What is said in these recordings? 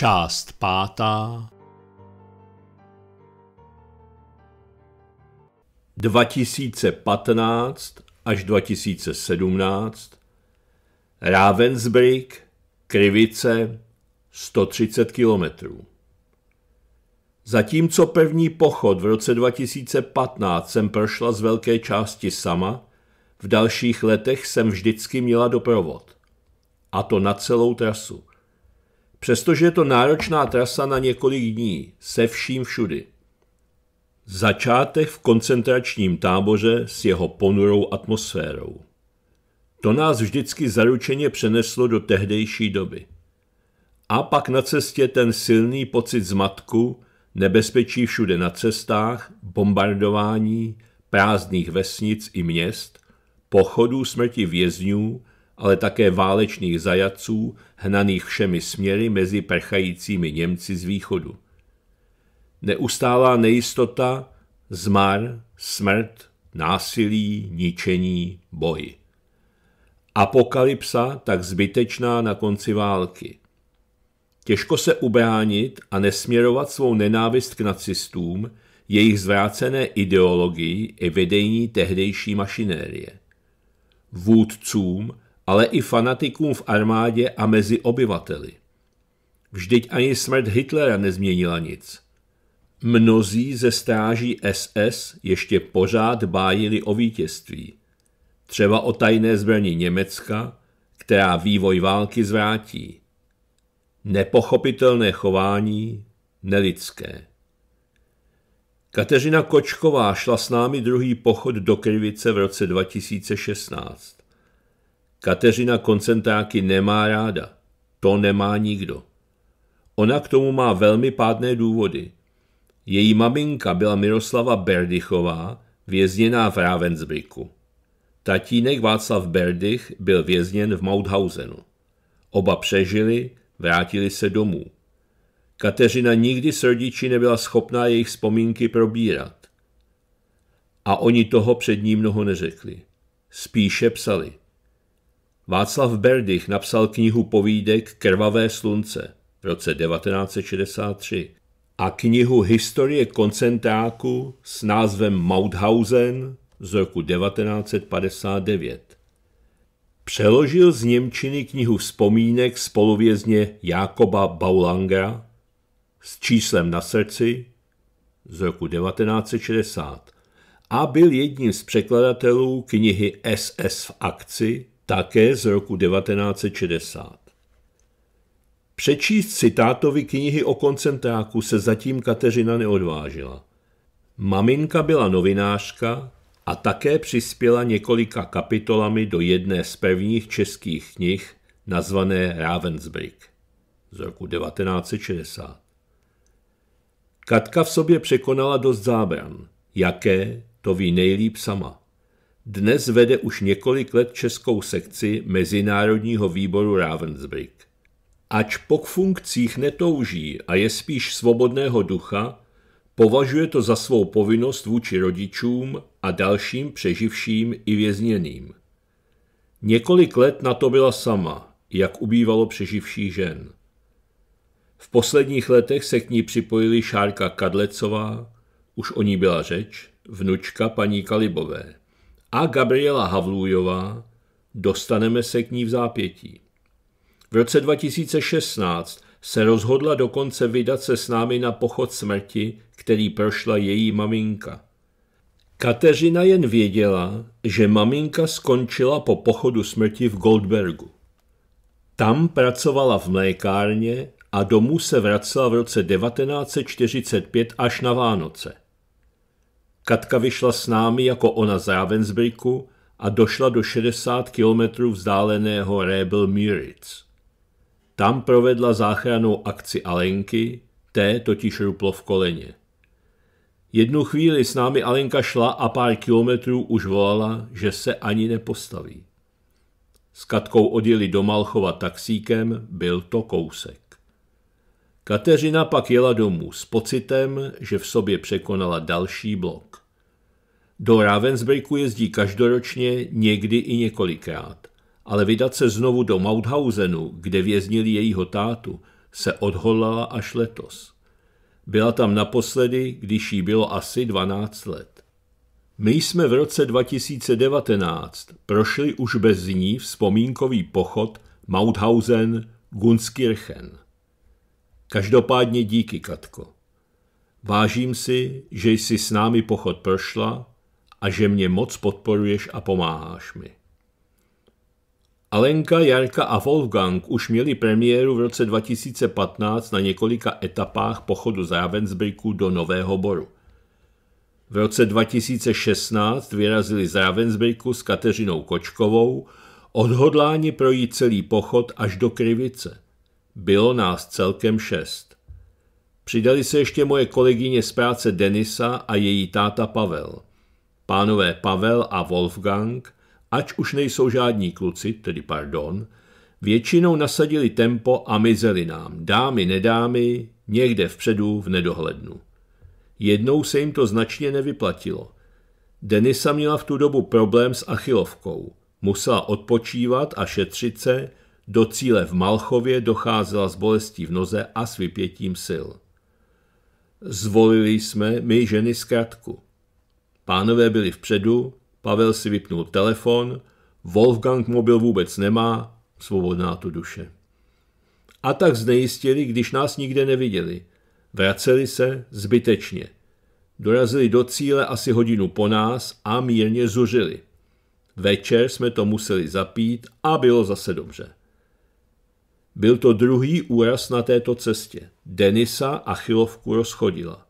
Část pátá 2015 až 2017 Ravensbrück, Krivice 130 km. Zatímco první pochod v roce 2015 jsem prošla z velké části sama, v dalších letech jsem vždycky měla doprovod. A to na celou trasu. Přestože je to náročná trasa na několik dní, se vším všudy. Začátek v koncentračním táboře s jeho ponurou atmosférou. To nás vždycky zaručeně přeneslo do tehdejší doby. A pak na cestě ten silný pocit zmatku, nebezpečí všude na cestách, bombardování, prázdných vesnic i měst, pochodů smrti vězňů, ale také válečných zajaců hnaných všemi směry mezi prchajícími Němci z východu. Neustálá nejistota, zmar, smrt, násilí, ničení, boj. Apokalypsa tak zbytečná na konci války. Těžko se ubránit a nesměrovat svou nenávist k nacistům, jejich zvrácené ideologii i vedení tehdejší mašinérie. Vůdcům ale i fanatikům v armádě a mezi obyvateli. Vždyť ani smrt Hitlera nezměnila nic. Mnozí ze stráží SS ještě pořád bájili o vítězství. Třeba o tajné zbraní Německa, která vývoj války zvrátí. Nepochopitelné chování, nelidské. Kateřina Kočková šla s námi druhý pochod do Krivice v roce 2016. Kateřina koncentráky nemá ráda. To nemá nikdo. Ona k tomu má velmi pádné důvody. Její maminka byla Miroslava Berdychová, vězněná v Ravensbrücku. Tatínek Václav Berdych byl vězněn v Mauthausenu. Oba přežili, vrátili se domů. Kateřina nikdy s rodiči nebyla schopná jejich vzpomínky probírat. A oni toho před ní mnoho neřekli. Spíše psali. Václav Berdych napsal knihu povídek Krvavé slunce v roce 1963 a knihu Historie koncentráku s názvem Mauthausen z roku 1959. Přeložil z Němčiny knihu vzpomínek spoluvězně Jakoba Baulangera s číslem na srdci z roku 1960 a byl jedním z překladatelů knihy SS v akci také z roku 1960. Přečíst citátovi knihy o koncentráku se zatím Kateřina neodvážila. Maminka byla novinářka a také přispěla několika kapitolami do jedné z prvních českých knih nazvané Ravensbrück z roku 1960. Katka v sobě překonala dost zábran. Jaké, to ví nejlíp sama. Dnes vede už několik let českou sekci Mezinárodního výboru Ravensbrück. Ač po funkcích netouží a je spíš svobodného ducha, považuje to za svou povinnost vůči rodičům a dalším přeživším i vězněným. Několik let na to byla sama, jak ubývalo přeživší žen. V posledních letech se k ní připojili Šárka Kadlecová, už o ní byla řeč, vnučka paní Kalibové a Gabriela Havlůjová, dostaneme se k ní v zápětí. V roce 2016 se rozhodla dokonce vydat se s námi na pochod smrti, který prošla její maminka. Kateřina jen věděla, že maminka skončila po pochodu smrti v Goldbergu. Tam pracovala v mlékárně a domů se vracela v roce 1945 až na Vánoce. Katka vyšla s námi jako ona z Ravensbrücku a došla do 60 kilometrů vzdáleného Rebel Müritz. Tam provedla záchranou akci Alenky, té totiž ruplo v koleně. Jednu chvíli s námi Alenka šla a pár kilometrů už volala, že se ani nepostaví. S Katkou odjeli do Malchova taxíkem, byl to kousek. Kateřina pak jela domů s pocitem, že v sobě překonala další blok. Do Ravensbreaku jezdí každoročně někdy i několikrát, ale vydat se znovu do Mauthausenu, kde věznili jejího tátu, se odhodlala až letos. Byla tam naposledy, když jí bylo asi 12 let. My jsme v roce 2019 prošli už bez ní vzpomínkový pochod Mauthausen Gunskirchen. Každopádně díky, Katko. Vážím si, že jsi s námi pochod prošla a že mě moc podporuješ a pomáháš mi. Alenka, Jarka a Wolfgang už měli premiéru v roce 2015 na několika etapách pochodu z Ravensbrücku do Nového Boru. V roce 2016 vyrazili z Ravensbrücku s Kateřinou Kočkovou odhodláni projít celý pochod až do Krivice – bylo nás celkem šest. Přidali se ještě moje kolegyně z práce Denisa a její táta Pavel. Pánové Pavel a Wolfgang, ač už nejsou žádní kluci, tedy pardon, většinou nasadili tempo a mizeli nám, dámy nedámy, někde vpředu v nedohlednu. Jednou se jim to značně nevyplatilo. Denisa měla v tu dobu problém s achilovkou. Musela odpočívat a šetřit se, do cíle v Malchově docházela s bolestí v noze a s vypětím sil. Zvolili jsme my ženy zkratku. Pánové byli vpředu, Pavel si vypnul telefon, Wolfgang mobil vůbec nemá, svobodná tu duše. A tak znejistili, když nás nikde neviděli. Vraceli se zbytečně. Dorazili do cíle asi hodinu po nás a mírně zužili. Večer jsme to museli zapít a bylo zase dobře. Byl to druhý úraz na této cestě. Denisa a chylovku rozchodila.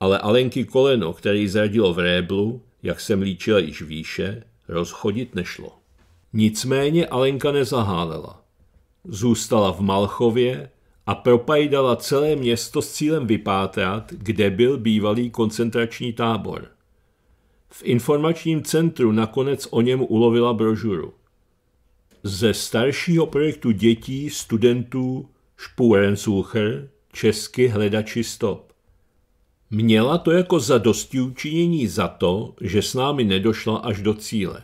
Ale Alenky koleno, který zradilo v réblu, jak jsem líčila již výše, rozchodit nešlo. Nicméně Alenka nezahálela. Zůstala v Malchově a propajdala celé město s cílem vypátrat, kde byl bývalý koncentrační tábor. V informačním centru nakonec o něm ulovila brožuru ze staršího projektu dětí, studentů Spurensucher, česky Hledači stop. Měla to jako zadosti učinění za to, že s námi nedošla až do cíle.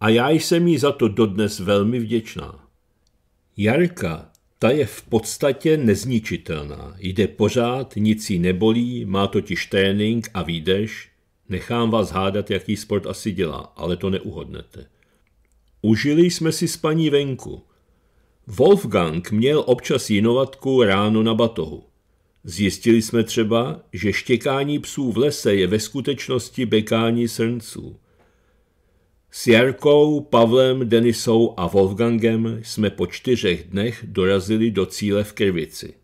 A já jsem jí za to dodnes velmi vděčná. Jarka, ta je v podstatě nezničitelná, jde pořád, nic jí nebolí, má totiž trénink a výdeš, nechám vás hádat, jaký sport asi dělá, ale to neuhodnete. Užili jsme si spaní venku. Wolfgang měl občas jinovatku ráno na batohu. Zjistili jsme třeba, že štěkání psů v lese je ve skutečnosti bekání srnců. S Jarkou, Pavlem, Denisou a Wolfgangem jsme po čtyřech dnech dorazili do cíle v Krvici.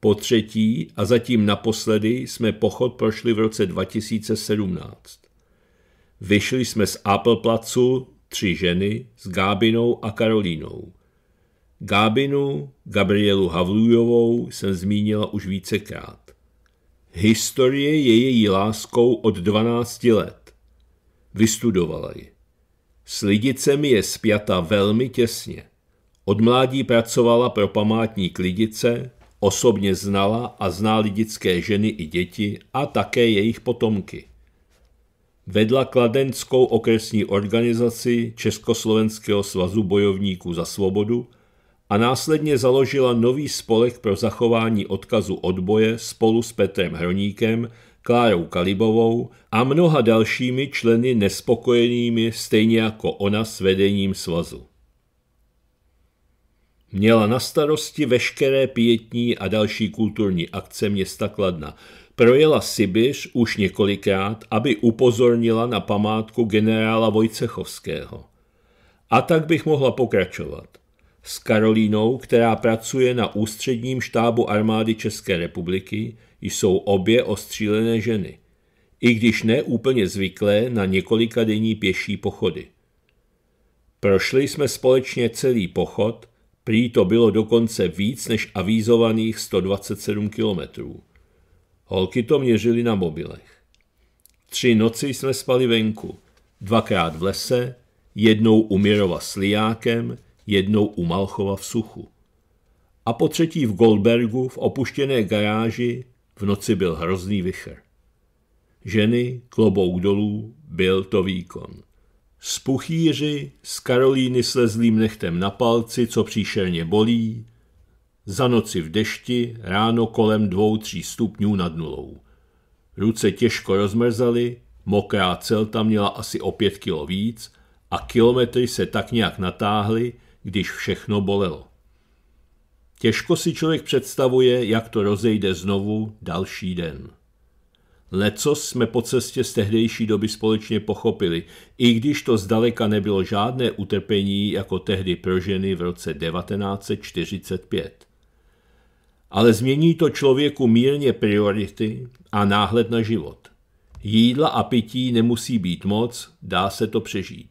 Po třetí a zatím naposledy jsme pochod prošli v roce 2017. Vyšli jsme z Appleplacu tři ženy s Gábinou a Karolínou. Gábinu, Gabrielu Havlujovou jsem zmínila už vícekrát. Historie je její láskou od 12 let. Vystudovala ji. S lidicemi je spjata velmi těsně. Od mládí pracovala pro památník lidice, osobně znala a zná lidické ženy i děti a také jejich potomky vedla kladenskou okresní organizaci Československého svazu bojovníků za svobodu a následně založila nový spolek pro zachování odkazu odboje spolu s Petrem Hroníkem, Klárou Kalibovou a mnoha dalšími členy nespokojenými stejně jako ona s vedením svazu. Měla na starosti veškeré pětní a další kulturní akce města Kladna – projela Sibiš už několikrát, aby upozornila na památku generála Vojcechovského. A tak bych mohla pokračovat. S Karolínou, která pracuje na ústředním štábu armády České republiky, jsou obě ostřílené ženy, i když ne úplně zvyklé na několika denní pěší pochody. Prošli jsme společně celý pochod, prý to bylo dokonce víc než avizovaných 127 kilometrů. Holky to měřily na mobilech. Tři noci jsme spali venku. Dvakrát v lese, jednou u Mirova s Liákem, jednou u Malchova v Suchu. A po třetí v Goldbergu v opuštěné garáži v noci byl hrozný vichr. Ženy, klobouk dolů, byl to výkon. puchýři, s Karolíny slezlým nechtem na palci, co příšerně bolí, za noci v dešti, ráno kolem dvou, tří stupňů nad nulou. Ruce těžko rozmrzaly, mokrá celta měla asi o pět kilo víc a kilometry se tak nějak natáhly, když všechno bolelo. Těžko si člověk představuje, jak to rozejde znovu další den. Lecos jsme po cestě z tehdejší doby společně pochopili, i když to zdaleka nebylo žádné utrpení jako tehdy pro ženy v roce 1945 ale změní to člověku mírně priority a náhled na život. Jídla a pití nemusí být moc, dá se to přežít.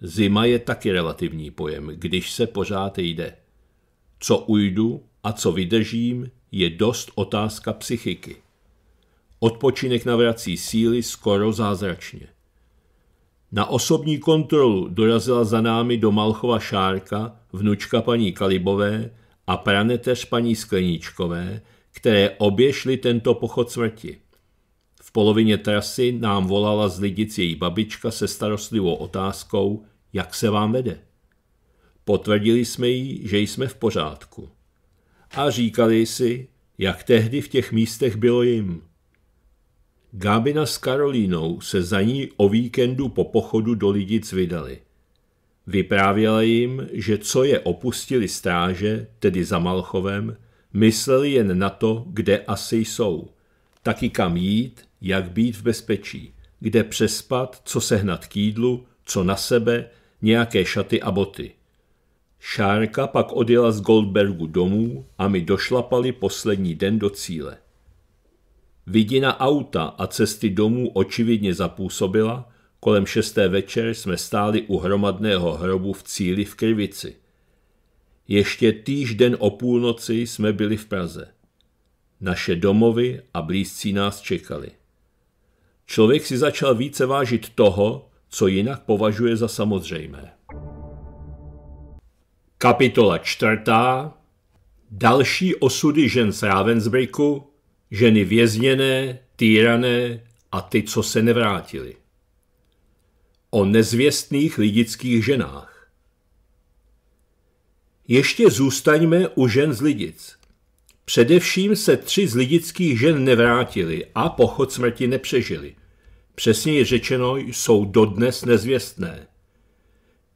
Zima je taky relativní pojem, když se pořád jde. Co ujdu a co vydržím, je dost otázka psychiky. Odpočinek navrací síly skoro zázračně. Na osobní kontrolu dorazila za námi do Malchova Šárka, vnučka paní Kalibové, a praneteř paní Skleníčkové, které obě šly tento pochod smrti. V polovině trasy nám volala z Lidic její babička se starostlivou otázkou, jak se vám vede. Potvrdili jsme jí, že jsme v pořádku. A říkali si, jak tehdy v těch místech bylo jim. Gábina s Karolínou se za ní o víkendu po pochodu do Lidic vydali. Vyprávěla jim, že co je opustili stráže, tedy za Malchovem, mysleli jen na to, kde asi jsou, taky kam jít, jak být v bezpečí, kde přespat, co sehnat k jídlu, co na sebe, nějaké šaty a boty. Šárka pak odjela z Goldbergu domů a my došlapali poslední den do cíle. Vidina auta a cesty domů očividně zapůsobila, Kolem šesté večer jsme stáli u hromadného hrobu v cíli v Krivici. Ještě týžden o půlnoci jsme byli v Praze. Naše domovy a blízcí nás čekali. Člověk si začal více vážit toho, co jinak považuje za samozřejmé. Kapitola čtvrtá Další osudy žen z Ravensbrücku, ženy vězněné, týrané a ty, co se nevrátili o nezvěstných lidických ženách. Ještě zůstaňme u žen z lidic. Především se tři z lidických žen nevrátili a pochod smrti nepřežili. Přesněji řečeno, jsou dodnes nezvěstné.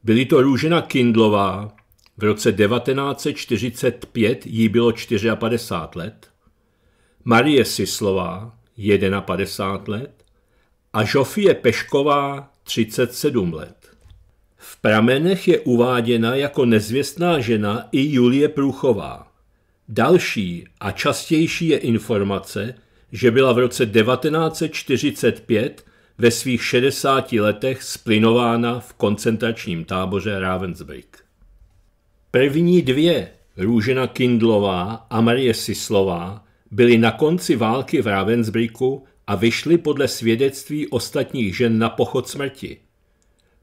Byly to Růžena Kindlová, v roce 1945 jí bylo 54 let, Marie Sislová, 51 let a Žofie Pešková, 37 let. V pramenech je uváděna jako nezvěstná žena i Julie Průchová. Další a častější je informace, že byla v roce 1945 ve svých 60 letech splinována v koncentračním táboře Ravensbrück. První dvě, Růžena Kindlová a Marie Sislová, byly na konci války v Ravensbrücku a vyšly podle svědectví ostatních žen na pochod smrti.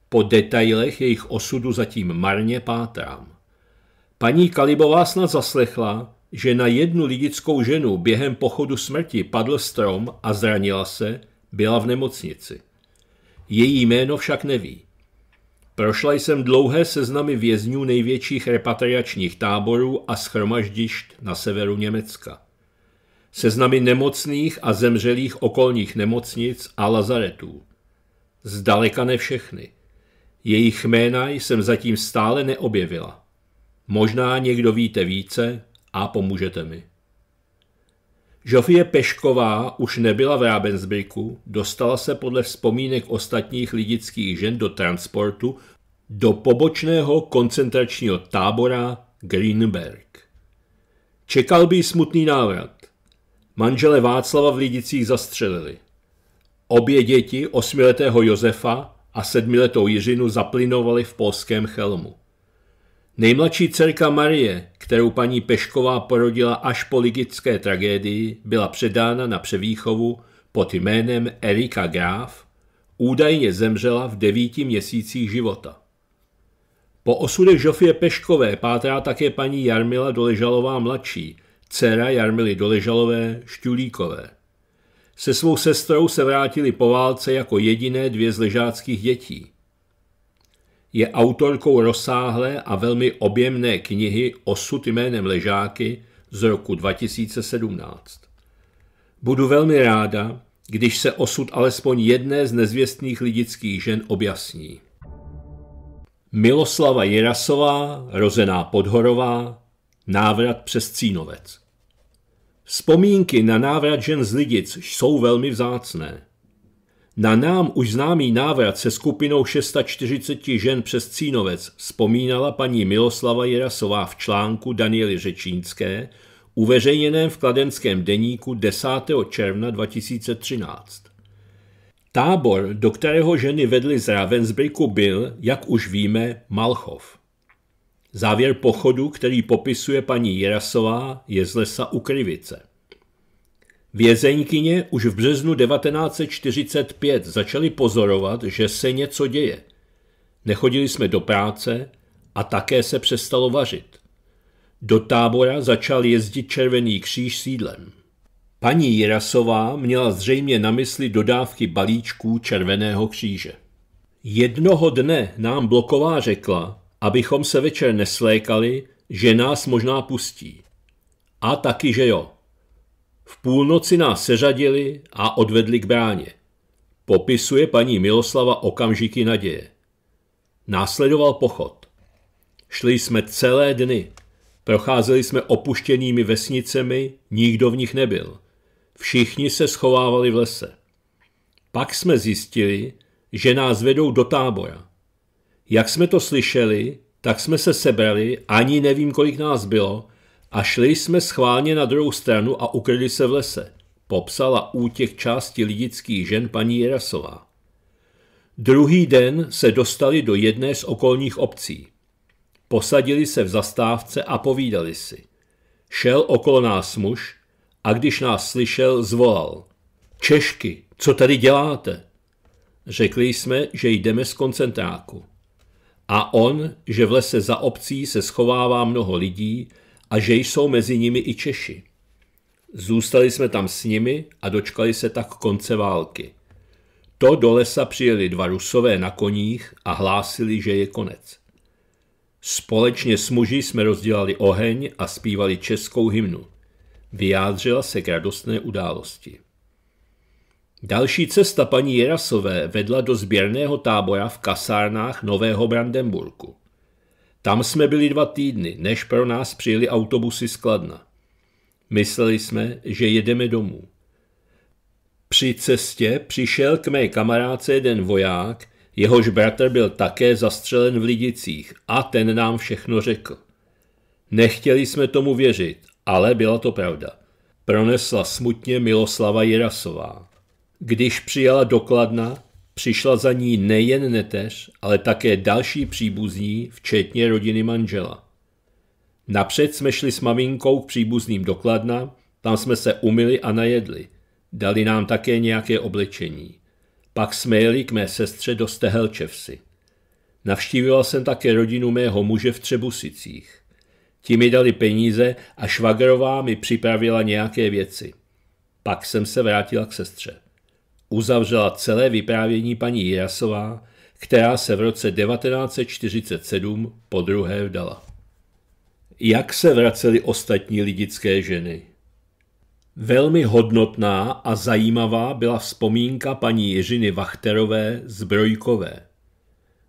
Po detailech jejich osudu zatím marně pátrám. Paní Kalibová snad zaslechla, že na jednu lidickou ženu během pochodu smrti padl strom a zranila se, byla v nemocnici. Její jméno však neví. Prošla jsem dlouhé seznamy vězňů největších repatriačních táborů a schromaždišť na severu Německa seznamy nemocných a zemřelých okolních nemocnic a lazaretů. Zdaleka ne všechny. Jejich jména jsem zatím stále neobjevila. Možná někdo víte více a pomůžete mi. Žofie Pešková už nebyla v Ravensbrücku, dostala se podle vzpomínek ostatních lidických žen do transportu do pobočného koncentračního tábora Greenberg. Čekal by smutný návrat manžele Václava v Lidicích zastřelili. Obě děti, osmiletého Josefa a sedmiletou Jiřinu, zaplinovali v polském chelmu. Nejmladší dcerka Marie, kterou paní Pešková porodila až po ligické tragédii, byla předána na převýchovu pod jménem Erika Graf, údajně zemřela v devíti měsících života. Po osudech Žofie Peškové pátrá také paní Jarmila Doležalová mladší – dcera Jarmily Doležalové Šťulíkové. Se svou sestrou se vrátili po válce jako jediné dvě z ležáckých dětí. Je autorkou rozsáhlé a velmi objemné knihy Osud jménem Ležáky z roku 2017. Budu velmi ráda, když se osud alespoň jedné z nezvěstných lidických žen objasní. Miloslava Jirasová, rozená Podhorová, Návrat přes Cínovec. Vzpomínky na návrat žen z Lidic jsou velmi vzácné. Na nám už známý návrat se skupinou 640 žen přes Cínovec vzpomínala paní Miloslava Jirasová v článku Daniely Řečínské, uveřejněném v kladenském deníku 10. června 2013. Tábor, do kterého ženy vedly z Ravensbrücku, byl, jak už víme, Malchov. Závěr pochodu, který popisuje paní Jirasová, je z lesa u Krivice. Vězeňkyně už v březnu 1945 začaly pozorovat, že se něco děje. Nechodili jsme do práce a také se přestalo vařit. Do tábora začal jezdit Červený kříž sídlem. Paní Jirasová měla zřejmě na mysli dodávky balíčků Červeného kříže. Jednoho dne nám bloková řekla, abychom se večer neslékali, že nás možná pustí. A taky, že jo. V půlnoci nás seřadili a odvedli k bráně. Popisuje paní Miloslava okamžiky naděje. Následoval pochod. Šli jsme celé dny. Procházeli jsme opuštěnými vesnicemi, nikdo v nich nebyl. Všichni se schovávali v lese. Pak jsme zjistili, že nás vedou do tábora. Jak jsme to slyšeli, tak jsme se sebrali, ani nevím, kolik nás bylo, a šli jsme schválně na druhou stranu a ukryli se v lese, popsala útěk části lidických žen paní Jerasová. Druhý den se dostali do jedné z okolních obcí. Posadili se v zastávce a povídali si. Šel okolo nás muž a když nás slyšel, zvolal. Češky, co tady děláte? Řekli jsme, že jdeme z koncentráku. A on, že v lese za obcí se schovává mnoho lidí a že jsou mezi nimi i Češi. Zůstali jsme tam s nimi a dočkali se tak konce války. To do lesa přijeli dva rusové na koních a hlásili, že je konec. Společně s muži jsme rozdělali oheň a zpívali českou hymnu. Vyjádřila se k radostné události. Další cesta paní Jerasové vedla do sběrného tábora v kasárnách Nového Brandenburku. Tam jsme byli dva týdny, než pro nás přijeli autobusy z Kladna. Mysleli jsme, že jedeme domů. Při cestě přišel k mé kamarádce jeden voják, jehož bratr byl také zastřelen v Lidicích a ten nám všechno řekl. Nechtěli jsme tomu věřit, ale byla to pravda. Pronesla smutně Miloslava Jirasová. Když přijela dokladna, přišla za ní nejen neteř, ale také další příbuzní, včetně rodiny manžela. Napřed jsme šli s maminkou k příbuzným dokladna, tam jsme se umili a najedli. Dali nám také nějaké oblečení. Pak jsme jeli k mé sestře do Stehelčevsi. Navštívila jsem také rodinu mého muže v Třebusicích. Ti mi dali peníze a švagrová mi připravila nějaké věci. Pak jsem se vrátila k sestře uzavřela celé vyprávění paní Jirasová, která se v roce 1947 po druhé vdala. Jak se vraceli ostatní lidické ženy? Velmi hodnotná a zajímavá byla vzpomínka paní Jiřiny Vachterové z Brojkové.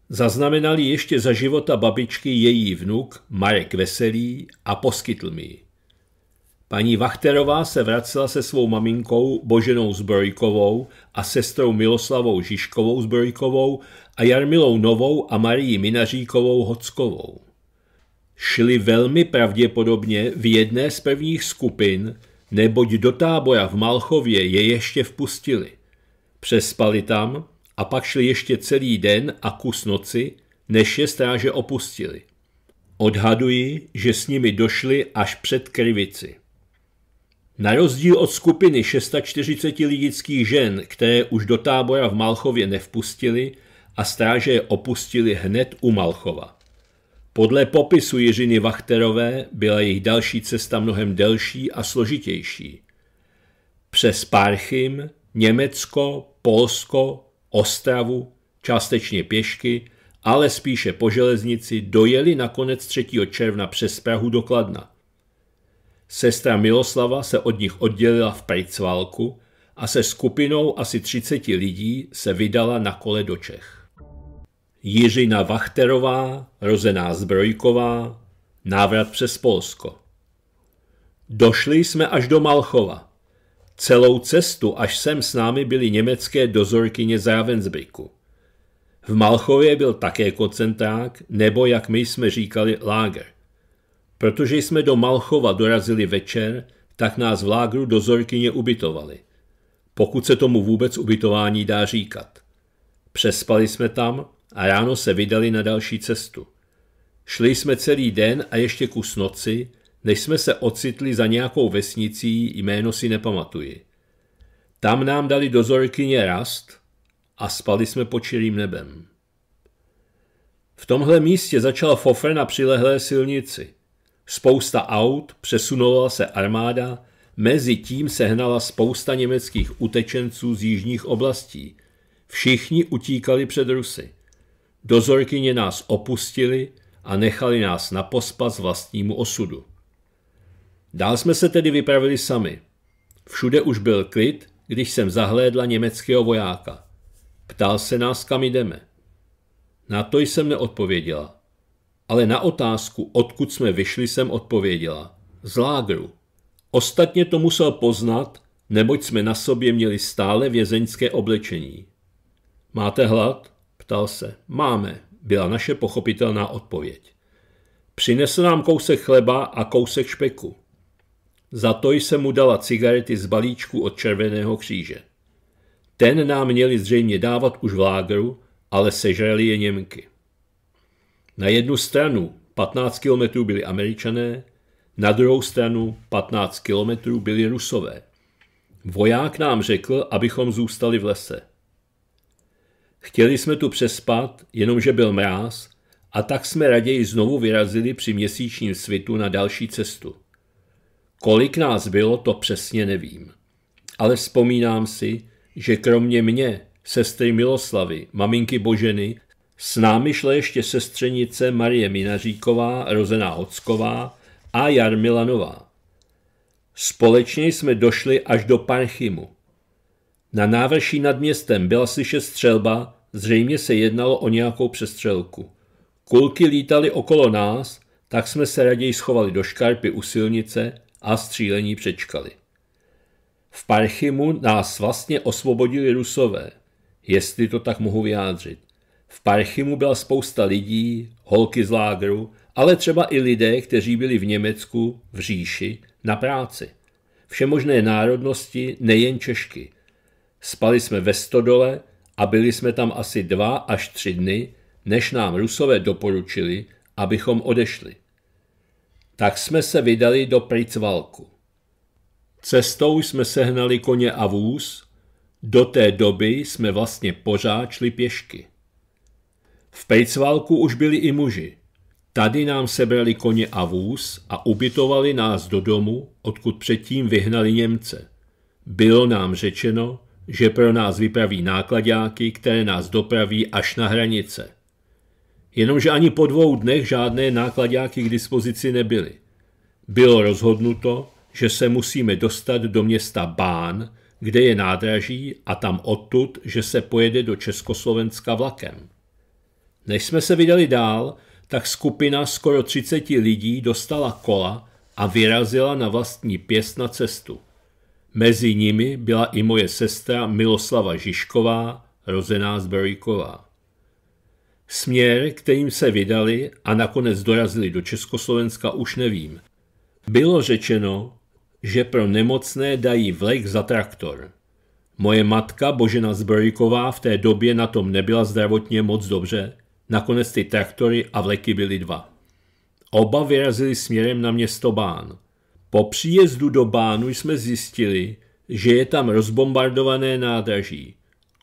Zaznamenali ještě za života babičky její vnuk Marek Veselý a poskytl mi ji. Paní Vachterová se vracela se svou maminkou Boženou Zbrojkovou a sestrou Miloslavou Žižkovou Zbrojkovou a Jarmilou Novou a Marii Minaříkovou Hockovou. Šli velmi pravděpodobně v jedné z prvních skupin, neboť do tábora v Malchově je ještě vpustili. Přespali tam a pak šli ještě celý den a kus noci, než je stráže opustili. Odhaduji, že s nimi došli až před krivici. Na rozdíl od skupiny 640 lidických žen, které už do tábora v Malchově nevpustili a stráže je opustili hned u Malchova. Podle popisu Jiřiny Vachterové byla jejich další cesta mnohem delší a složitější. Přes Parchim, Německo, Polsko, Ostravu, částečně pěšky, ale spíše po železnici, dojeli nakonec 3. června přes Prahu do Kladna – Sestra Miloslava se od nich oddělila v Prejcvalku a se skupinou asi 30 lidí se vydala na kole do Čech. Jiřina Vachterová, rozená Zbrojková, návrat přes Polsko. Došli jsme až do Malchova. Celou cestu až sem s námi byly německé dozorkyně z Ravensbrücku. V Malchově byl také koncentrák, nebo jak my jsme říkali, lager. Protože jsme do Malchova dorazili večer, tak nás v lágru dozorkyně ubytovali. Pokud se tomu vůbec ubytování dá říkat. Přespali jsme tam a ráno se vydali na další cestu. Šli jsme celý den a ještě kus noci, než jsme se ocitli za nějakou vesnicí, jméno si nepamatuji. Tam nám dali dozorkyně rast a spali jsme pod čirým nebem. V tomhle místě začal fofr na přilehlé silnici spousta aut, přesunovala se armáda, mezi tím sehnala spousta německých utečenců z jižních oblastí. Všichni utíkali před Rusy. Dozorkyně nás opustili a nechali nás na pospas vlastnímu osudu. Dál jsme se tedy vypravili sami. Všude už byl klid, když jsem zahlédla německého vojáka. Ptal se nás, kam jdeme. Na to jsem neodpověděla ale na otázku, odkud jsme vyšli, jsem odpověděla. Z lágru. Ostatně to musel poznat, neboť jsme na sobě měli stále vězeňské oblečení. Máte hlad? Ptal se. Máme, byla naše pochopitelná odpověď. Přinesl nám kousek chleba a kousek špeku. Za to jsem mu dala cigarety z balíčku od Červeného kříže. Ten nám měli zřejmě dávat už v lágru, ale sežrali je Němky. Na jednu stranu 15 kilometrů byli američané, na druhou stranu 15 kilometrů byli rusové. Voják nám řekl, abychom zůstali v lese. Chtěli jsme tu přespat, jenomže byl mráz, a tak jsme raději znovu vyrazili při měsíčním svitu na další cestu. Kolik nás bylo, to přesně nevím. Ale vzpomínám si, že kromě mě, sestry Miloslavy, maminky Boženy, s námi šla ještě sestřenice Marie Minaříková, rozená Hocková a Jarmila Nová. Společně jsme došli až do Parchymu. Na návrší nad městem byla slyšet střelba, zřejmě se jednalo o nějakou přestřelku. Kulky lítaly okolo nás, tak jsme se raději schovali do škarpy u silnice a střílení přečkali. V Parchymu nás vlastně osvobodili Rusové, jestli to tak mohu vyjádřit. V Parchimu byla spousta lidí, holky z lágru, ale třeba i lidé, kteří byli v Německu, v říši, na práci. Všemožné národnosti, nejen Češky. Spali jsme ve stodole a byli jsme tam asi dva až tři dny, než nám Rusové doporučili, abychom odešli. Tak jsme se vydali do Pricvalku. Cestou jsme sehnali koně a vůz, do té doby jsme vlastně pořád šli pěšky. V pejcválku už byli i muži. Tady nám sebrali koně a vůz a ubytovali nás do domu, odkud předtím vyhnali Němce. Bylo nám řečeno, že pro nás vypraví nákladáky, které nás dopraví až na hranice. Jenomže ani po dvou dnech žádné nákladáky k dispozici nebyly. Bylo rozhodnuto, že se musíme dostat do města Bán, kde je nádraží a tam odtud, že se pojede do Československa vlakem. Než jsme se vydali dál, tak skupina skoro 30 lidí dostala kola a vyrazila na vlastní pěst na cestu. Mezi nimi byla i moje sestra Miloslava Žižková, rozená z Beríková. Směr, kterým se vydali a nakonec dorazili do Československa, už nevím. Bylo řečeno, že pro nemocné dají vlek za traktor. Moje matka Božena Zbrojková v té době na tom nebyla zdravotně moc dobře Nakonec ty traktory a vleky byly dva. Oba vyrazili směrem na město Bán. Po příjezdu do Bánu jsme zjistili, že je tam rozbombardované nádraží.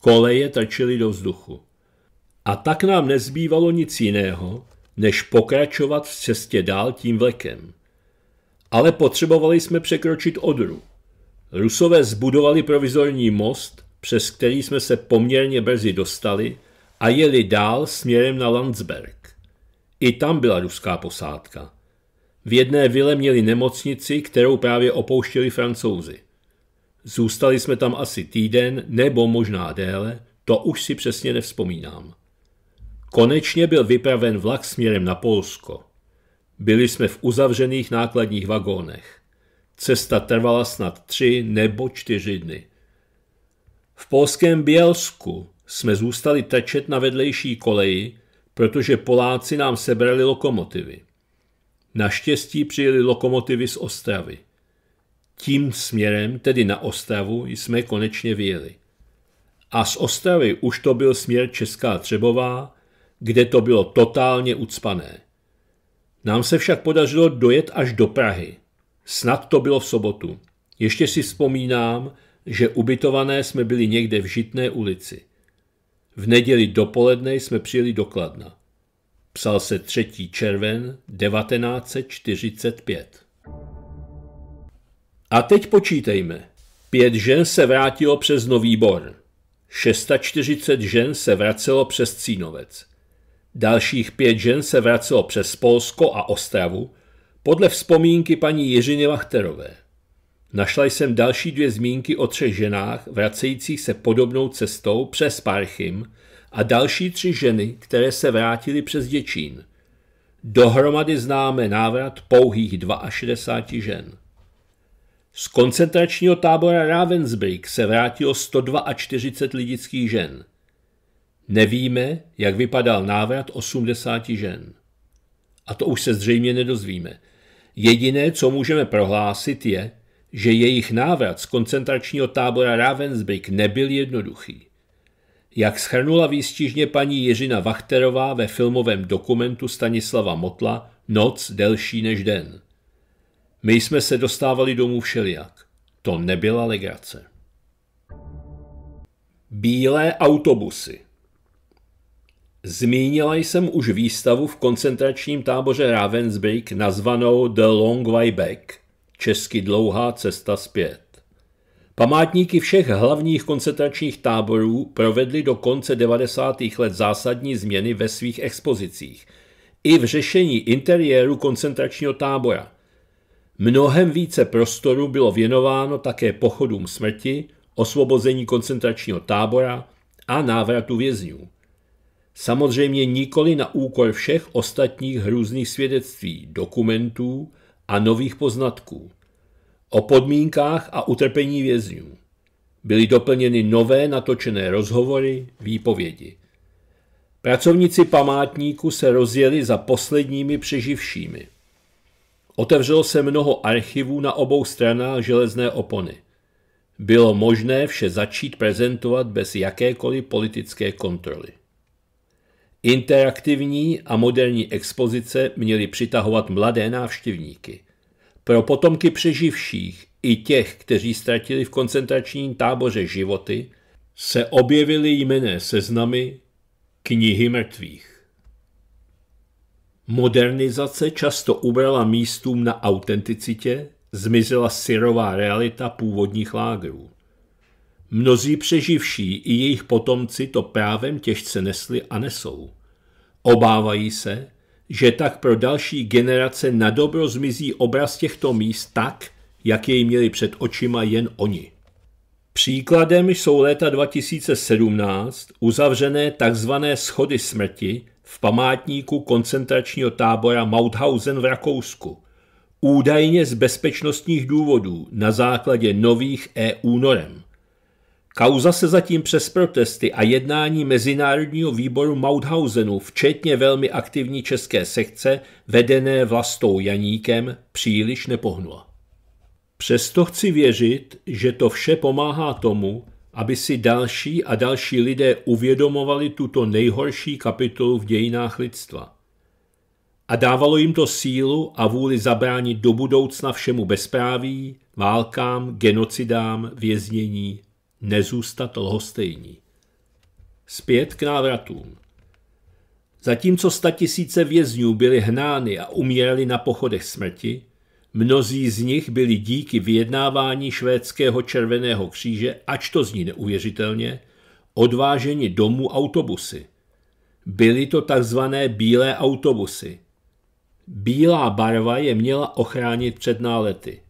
Koleje trčily do vzduchu. A tak nám nezbývalo nic jiného, než pokračovat v cestě dál tím vlekem. Ale potřebovali jsme překročit Odru. Rusové zbudovali provizorní most, přes který jsme se poměrně brzy dostali a jeli dál směrem na Landsberg. I tam byla ruská posádka. V jedné vile měli nemocnici, kterou právě opouštěli francouzi. Zůstali jsme tam asi týden nebo možná déle, to už si přesně nevzpomínám. Konečně byl vypraven vlak směrem na Polsko. Byli jsme v uzavřených nákladních vagónech. Cesta trvala snad tři nebo čtyři dny. V polském Bělsku jsme zůstali tečet na vedlejší koleji, protože Poláci nám sebrali lokomotivy. Naštěstí přijeli lokomotivy z Ostravy. Tím směrem, tedy na Ostravu, jsme konečně vyjeli. A z Ostravy už to byl směr Česká Třebová, kde to bylo totálně ucpané. Nám se však podařilo dojet až do Prahy. Snad to bylo v sobotu. Ještě si vzpomínám, že ubytované jsme byli někde v Žitné ulici. V neděli dopoledne jsme přijeli do Kladna. Psal se 3. červen 1945. A teď počítejme. Pět žen se vrátilo přes Nový Bor. 640 žen se vracelo přes Cínovec. Dalších pět žen se vracelo přes Polsko a Ostravu, podle vzpomínky paní Jiřiny Lachterové. Našla jsem další dvě zmínky o třech ženách vracejících se podobnou cestou přes Parchim a další tři ženy, které se vrátily přes Děčín. Dohromady známe návrat pouhých 62 žen. Z koncentračního tábora Ravensbrück se vrátilo 142 lidických žen. Nevíme, jak vypadal návrat 80 žen. A to už se zřejmě nedozvíme. Jediné, co můžeme prohlásit, je, že jejich návrat z koncentračního tábora Ravensbrück nebyl jednoduchý. Jak schrnula výstižně paní Jiřina Vachterová ve filmovém dokumentu Stanislava Motla Noc delší než den. My jsme se dostávali domů všelijak. To nebyla legrace. Bílé autobusy Zmínila jsem už výstavu v koncentračním táboře Ravensbrück nazvanou The Long Way Back – Česky dlouhá cesta zpět. Památníky všech hlavních koncentračních táborů provedly do konce 90. let zásadní změny ve svých expozicích, i v řešení interiéru koncentračního tábora. Mnohem více prostoru bylo věnováno také pochodům smrti, osvobození koncentračního tábora a návratu vězňů. Samozřejmě nikoli na úkor všech ostatních hrůzných svědectví, dokumentů, a nových poznatků, o podmínkách a utrpení vězňů. Byly doplněny nové natočené rozhovory, výpovědi. Pracovníci památníku se rozjeli za posledními přeživšími. Otevřelo se mnoho archivů na obou stranách železné opony. Bylo možné vše začít prezentovat bez jakékoliv politické kontroly. Interaktivní a moderní expozice měly přitahovat mladé návštěvníky. Pro potomky přeživších i těch, kteří ztratili v koncentračním táboře životy, se objevily jmené seznamy knihy mrtvých. Modernizace často ubrala místům na autenticitě, zmizela syrová realita původních lágrů. Mnozí přeživší i jejich potomci to právem těžce nesli a nesou. Obávají se, že tak pro další generace nadobro zmizí obraz těchto míst tak, jak jej měli před očima jen oni. Příkladem jsou léta 2017 uzavřené tzv. schody smrti v památníku koncentračního tábora Mauthausen v Rakousku, údajně z bezpečnostních důvodů na základě nových EU norem. Kauza se zatím přes protesty a jednání Mezinárodního výboru Mauthausenu, včetně velmi aktivní české sekce, vedené vlastou Janíkem, příliš nepohnula. Přesto chci věřit, že to vše pomáhá tomu, aby si další a další lidé uvědomovali tuto nejhorší kapitolu v dějinách lidstva. A dávalo jim to sílu a vůli zabránit do budoucna všemu bezpráví, válkám, genocidám, věznění nezůstat lhostejní. Zpět k návratům. Zatímco statisíce vězňů byly hnány a umírali na pochodech smrti, mnozí z nich byli díky vyjednávání švédského červeného kříže, ač to zní neuvěřitelně, odváženi domů autobusy. Byly to takzvané bílé autobusy. Bílá barva je měla ochránit před nálety –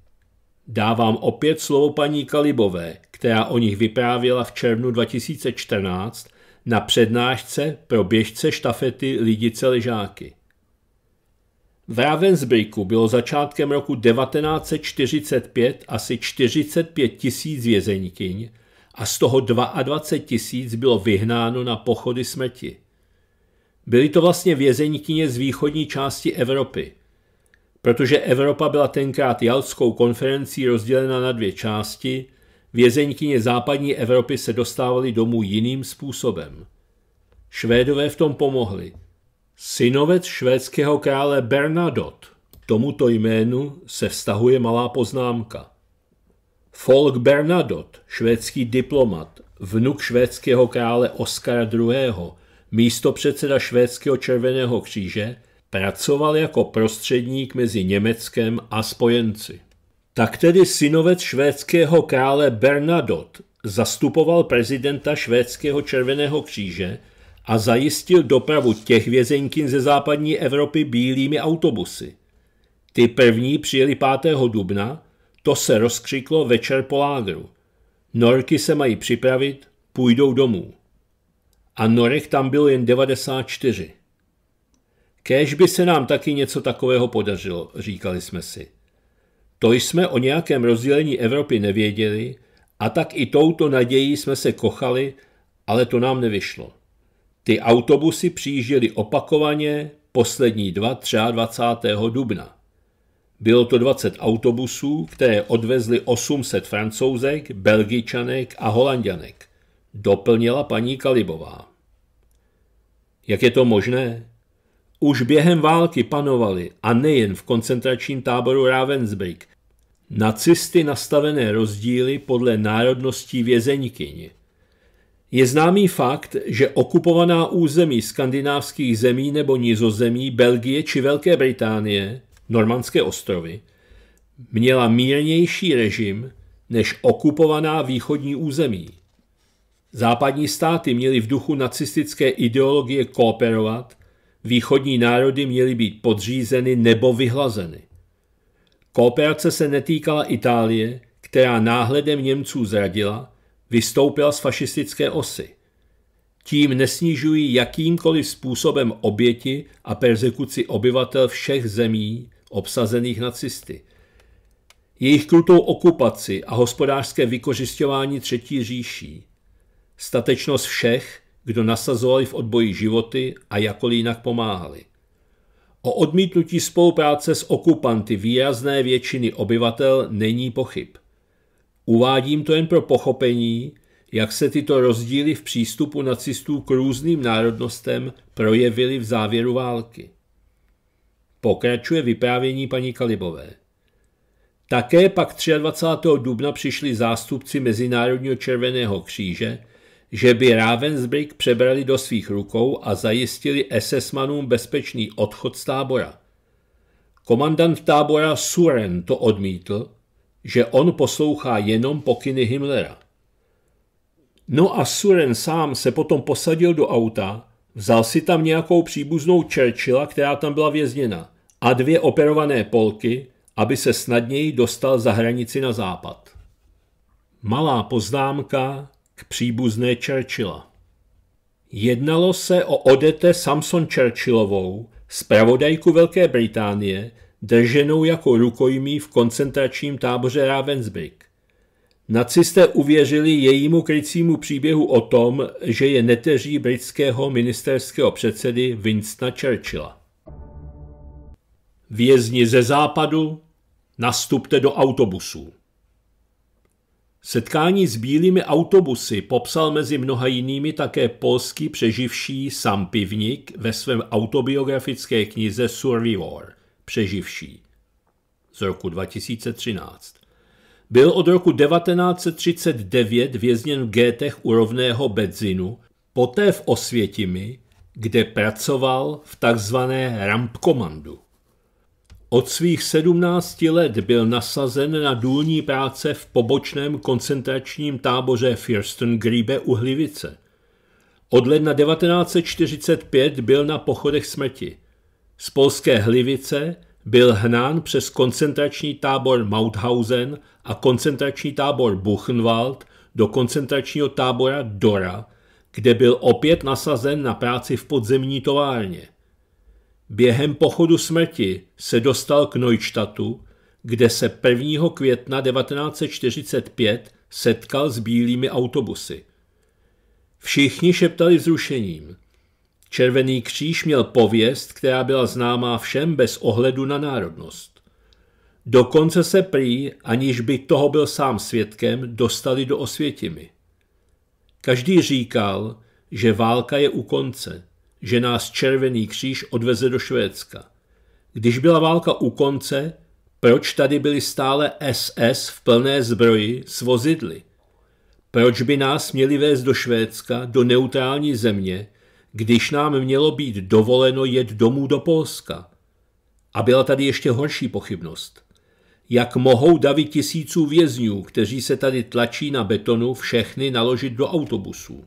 Dávám opět slovo paní Kalibové, která o nich vyprávěla v červnu 2014 na přednášce pro běžce štafety Lidice Ležáky. V Ravensbrücku bylo začátkem roku 1945 asi 45 tisíc vězeňkyň a z toho 22 tisíc bylo vyhnáno na pochody smrti. Byly to vlastně vězeňkyně z východní části Evropy – Protože Evropa byla tenkrát Jalskou konferencí rozdělena na dvě části, vězeňkyně západní Evropy se dostávali domů jiným způsobem. Švédové v tom pomohli. Synovec švédského krále Bernadotte. Tomuto jménu se vztahuje malá poznámka. Folk Bernadot, švédský diplomat, vnuk švédského krále Oskara II., místo švédského červeného kříže, Pracoval jako prostředník mezi Německem a spojenci. Tak tedy synovec švédského krále Bernadot zastupoval prezidenta švédského Červeného kříže a zajistil dopravu těch vězenkin ze západní Evropy bílými autobusy. Ty první přijeli 5. dubna, to se rozkřiklo večer po lágru. Norky se mají připravit, půjdou domů. A Norek tam byl jen 94. Kéž by se nám taky něco takového podařilo, říkali jsme si. To jsme o nějakém rozdělení Evropy nevěděli a tak i touto nadějí jsme se kochali, ale to nám nevyšlo. Ty autobusy přijížděly opakovaně poslední dva 23. dubna. Bylo to 20 autobusů, které odvezly 800 francouzek, belgičanek a holanděnek. Doplnila paní Kalibová. Jak je to možné? už během války panovaly, a nejen v koncentračním táboru Ravensbrück, nacisty nastavené rozdíly podle národností vězeňkyni. Je známý fakt, že okupovaná území skandinávských zemí nebo nizozemí, Belgie či Velké Británie, normandské ostrovy, měla mírnější režim než okupovaná východní území. Západní státy měly v duchu nacistické ideologie kooperovat Východní národy měly být podřízeny nebo vyhlazeny. Kooperace se netýkala Itálie, která náhledem Němců zradila, vystoupila z fašistické osy. Tím nesnižují jakýmkoliv způsobem oběti a persekuci obyvatel všech zemí obsazených nacisty. Jejich krutou okupaci a hospodářské vykořišťování třetí říší. Statečnost všech, kdo nasazovali v odboji životy a jakoli jinak pomáhali. O odmítnutí spolupráce s okupanty výrazné většiny obyvatel není pochyb. Uvádím to jen pro pochopení, jak se tyto rozdíly v přístupu nacistů k různým národnostem projevily v závěru války. Pokračuje vyprávění paní Kalibové. Také pak 23. dubna přišli zástupci Mezinárodního červeného kříže že by Ravensbrück přebrali do svých rukou a zajistili SS-manům bezpečný odchod z tábora. Komandant tábora Suren to odmítl, že on poslouchá jenom pokyny Himmlera. No a Suren sám se potom posadil do auta, vzal si tam nějakou příbuznou Churchilla, která tam byla vězněna, a dvě operované polky, aby se snadněji dostal za hranici na západ. Malá poznámka k příbuzné Churchilla. Jednalo se o Odete Samson Churchillovou, zpravodajku Velké Británie, drženou jako rukojmí v koncentračním táboře Ravensbrück. Nacisté uvěřili jejímu krycímu příběhu o tom, že je neteří britského ministerského předsedy Winstona Churchilla. Vězni ze západu, nastupte do autobusů. Setkání s bílými autobusy popsal mezi mnoha jinými také polský přeživší Sam Pivnik ve svém autobiografické knize Survivor – Přeživší z roku 2013. Byl od roku 1939 vězněn v gétech u rovného Bedzinu, poté v Osvětimi, kde pracoval v takzvané rampkomandu. Od svých 17 let byl nasazen na důlní práce v pobočném koncentračním táboře Fürstengriebe u Hlivice. Od ledna 1945 byl na pochodech smrti. Z polské Hlivice byl hnán přes koncentrační tábor Mauthausen a koncentrační tábor Buchenwald do koncentračního tábora Dora, kde byl opět nasazen na práci v podzemní továrně. Během pochodu smrti se dostal k Neustadtu, kde se 1. května 1945 setkal s bílými autobusy. Všichni šeptali vzrušením. Červený kříž měl pověst, která byla známá všem bez ohledu na národnost. Dokonce se prý, aniž by toho byl sám svědkem, dostali do Osvětimi. Každý říkal, že válka je u konce, že nás Červený kříž odveze do Švédska. Když byla válka u konce, proč tady byly stále SS v plné zbroji s vozidly? Proč by nás měli vést do Švédska, do neutrální země, když nám mělo být dovoleno jet domů do Polska? A byla tady ještě horší pochybnost. Jak mohou davy tisíců vězňů, kteří se tady tlačí na betonu, všechny naložit do autobusů?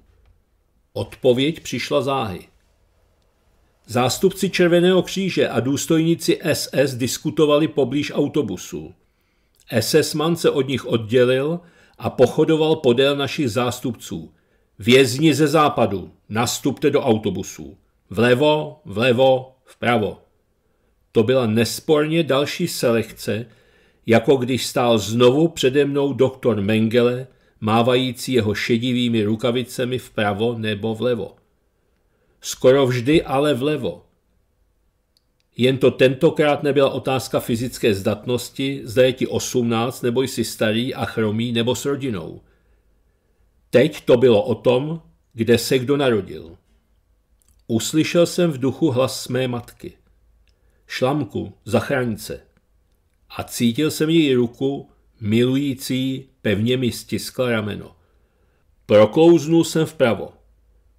Odpověď přišla záhy. Zástupci Červeného kříže a důstojníci SS diskutovali poblíž autobusu. SS-man se od nich oddělil a pochodoval podél našich zástupců. Vězni ze západu, nastupte do autobusu. Vlevo, vlevo, vpravo. To byla nesporně další selekce, jako když stál znovu přede mnou doktor Mengele, mávající jeho šedivými rukavicemi vpravo nebo vlevo skoro vždy ale vlevo. Jen to tentokrát nebyla otázka fyzické zdatnosti, zda je ti 18, nebo jsi starý a chromý, nebo s rodinou. Teď to bylo o tom, kde se kdo narodil. Uslyšel jsem v duchu hlas mé matky. Šlamku, zachránce. A cítil jsem její ruku, milující, pevně mi stiskla rameno. Proklouznul jsem vpravo.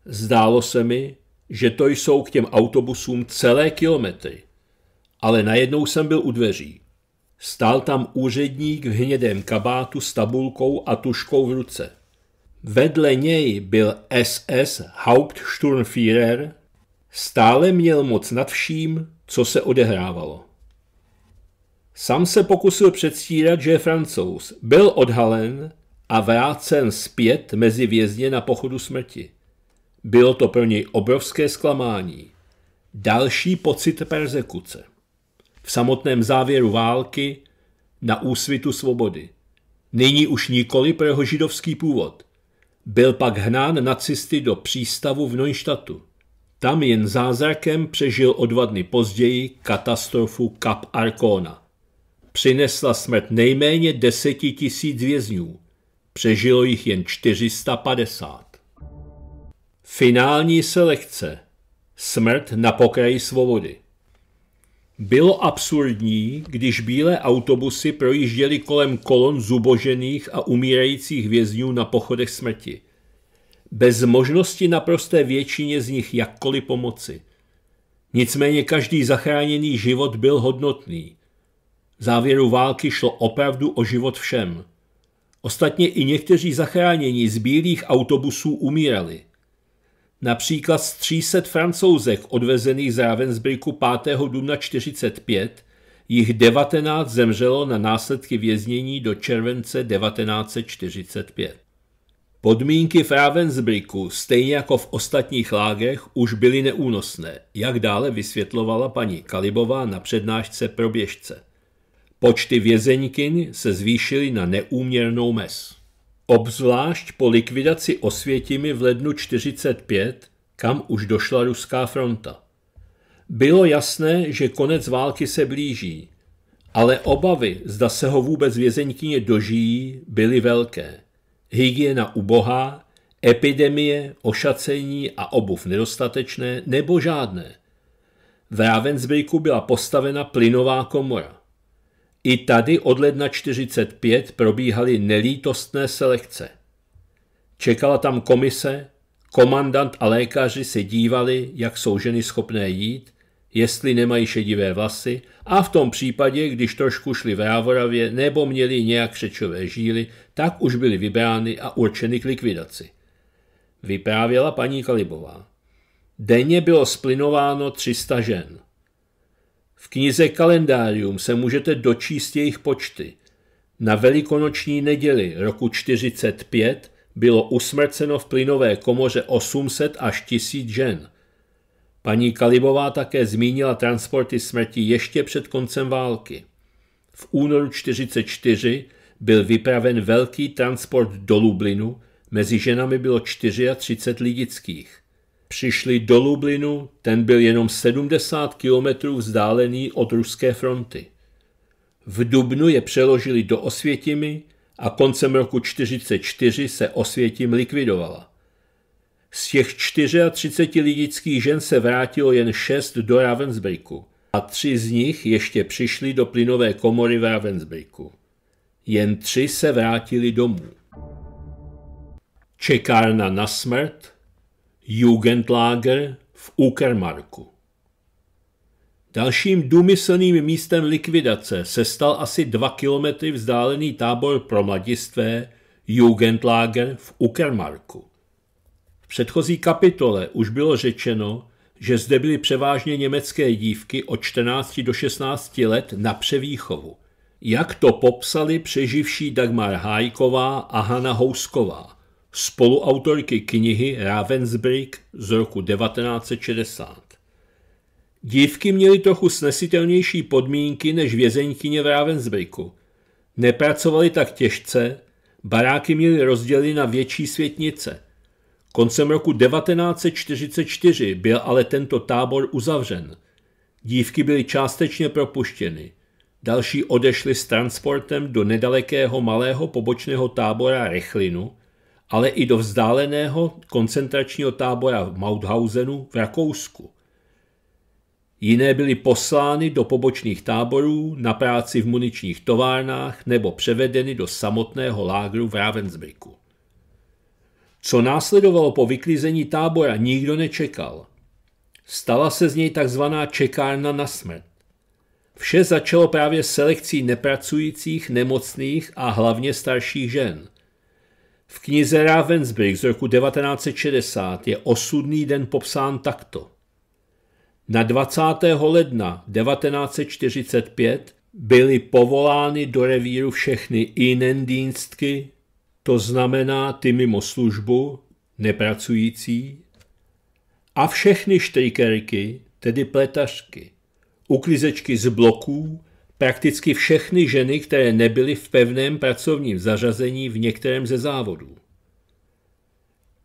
Zdálo se mi, že to jsou k těm autobusům celé kilometry. Ale najednou jsem byl u dveří. Stál tam úředník v hnědém kabátu s tabulkou a tuškou v ruce. Vedle něj byl SS Hauptsturmführer, stále měl moc nad vším, co se odehrávalo. Sam se pokusil předstírat, že je francouz. Byl odhalen a vrácen zpět mezi vězně na pochodu smrti. Bylo to pro něj obrovské zklamání. Další pocit persekuce. V samotném závěru války na úsvitu svobody. Nyní už nikoli pro jeho židovský původ. Byl pak hnán nacisty do přístavu v Neustadtu. Tam jen zázrakem přežil o dva dny později katastrofu Kap Arkona. Přinesla smrt nejméně deseti tisíc vězňů. Přežilo jich jen 450. Finální selekce. Smrt na pokraji svobody. Bylo absurdní, když bílé autobusy projížděly kolem kolon zubožených a umírajících vězňů na pochodech smrti. Bez možnosti naprosté většině z nich jakkoliv pomoci. Nicméně každý zachráněný život byl hodnotný. V závěru války šlo opravdu o život všem. Ostatně i někteří zachránění z bílých autobusů umírali – Například z 300 francouzek odvezených z Ravensbrücku 5. dubna 45 jich 19 zemřelo na následky věznění do července 1945. Podmínky v Ravensbrücku, stejně jako v ostatních lágech, už byly neúnosné, jak dále vysvětlovala paní Kalibová na přednášce pro běžce. Počty vězeňkyn se zvýšily na neúměrnou mez. Obzvlášť po likvidaci Osvětimi v lednu 45, kam už došla ruská fronta. Bylo jasné, že konec války se blíží, ale obavy, zda se ho vůbec vězeňkyně dožijí, byly velké. Hygiena ubohá, epidemie, ošacení a obuv nedostatečné nebo žádné. V Ravensbrücku byla postavena plynová komora. I tady od ledna 45 probíhaly nelítostné selekce. Čekala tam komise, komandant a lékaři se dívali, jak jsou ženy schopné jít, jestli nemají šedivé vlasy a v tom případě, když trošku šli v rávoravě nebo měli nějak křečové žíly, tak už byly vybrány a určeny k likvidaci. Vyprávěla paní Kalibová. Denně bylo splinováno 300 žen. V knize kalendárium se můžete dočíst jejich počty. Na velikonoční neděli roku 45 bylo usmrceno v plynové komoře 800 až 1000 žen. Paní Kalibová také zmínila transporty smrti ještě před koncem války. V únoru 44 byl vypraven velký transport do Lublinu, mezi ženami bylo 34 lidických. Přišli do Lublinu, ten byl jenom 70 kilometrů vzdálený od ruské fronty. V Dubnu je přeložili do Osvětimi a koncem roku 1944 se Osvětim likvidovala. Z těch 34 lidických žen se vrátilo jen 6 do Ravensbrücku a tři z nich ještě přišli do plynové komory v Ravensbrücku. Jen tři se vrátili domů. Čekárna na smrt, Jugendlager v Uckermarku. Dalším důmyslným místem likvidace se stal asi dva kilometry vzdálený tábor pro mladistvé Jugendlager v Uckermarku. V předchozí kapitole už bylo řečeno, že zde byly převážně německé dívky od 14 do 16 let na převýchovu. Jak to popsali přeživší Dagmar Hájková a Hana Housková – spoluautorky knihy Ravensbrück z roku 1960. Dívky měly trochu snesitelnější podmínky než vězeňkyně v Ravensbrücku. Nepracovali tak těžce, baráky měly rozděleny na větší světnice. Koncem roku 1944 byl ale tento tábor uzavřen. Dívky byly částečně propuštěny. Další odešly s transportem do nedalekého malého pobočného tábora Rechlinu, ale i do vzdáleného koncentračního tábora v Mauthausenu v Rakousku. Jiné byly poslány do pobočných táborů, na práci v muničních továrnách nebo převedeny do samotného lágru v Ravensbrücku. Co následovalo po vyklizení tábora, nikdo nečekal. Stala se z něj takzvaná čekárna na smrt. Vše začalo právě selekcí nepracujících, nemocných a hlavně starších žen. V knize Ravensbrück z roku 1960 je osudný den popsán takto. Na 20. ledna 1945 byly povolány do revíru všechny inendínstky, to znamená ty mimo službu, nepracující, a všechny štrikerky, tedy pletařky, uklizečky z bloků prakticky všechny ženy, které nebyly v pevném pracovním zařazení v některém ze závodů.